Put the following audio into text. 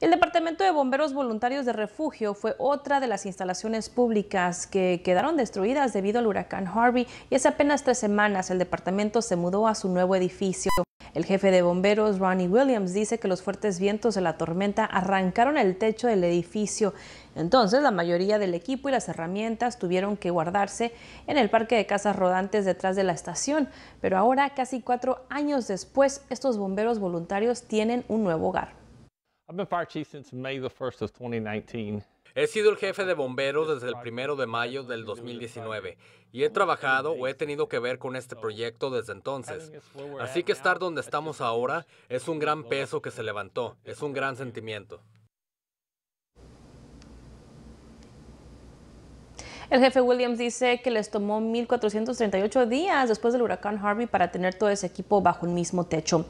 El Departamento de Bomberos Voluntarios de Refugio fue otra de las instalaciones públicas que quedaron destruidas debido al huracán Harvey y hace apenas tres semanas el departamento se mudó a su nuevo edificio. El jefe de bomberos, Ronnie Williams, dice que los fuertes vientos de la tormenta arrancaron el techo del edificio. Entonces, la mayoría del equipo y las herramientas tuvieron que guardarse en el parque de casas rodantes detrás de la estación. Pero ahora, casi cuatro años después, estos bomberos voluntarios tienen un nuevo hogar. He sido el jefe de bomberos desde el primero de mayo del 2019 y he trabajado o he tenido que ver con este proyecto desde entonces. Así que estar donde estamos ahora es un gran peso que se levantó, es un gran sentimiento. El jefe Williams dice que les tomó 1.438 días después del huracán Harvey para tener todo ese equipo bajo el mismo techo.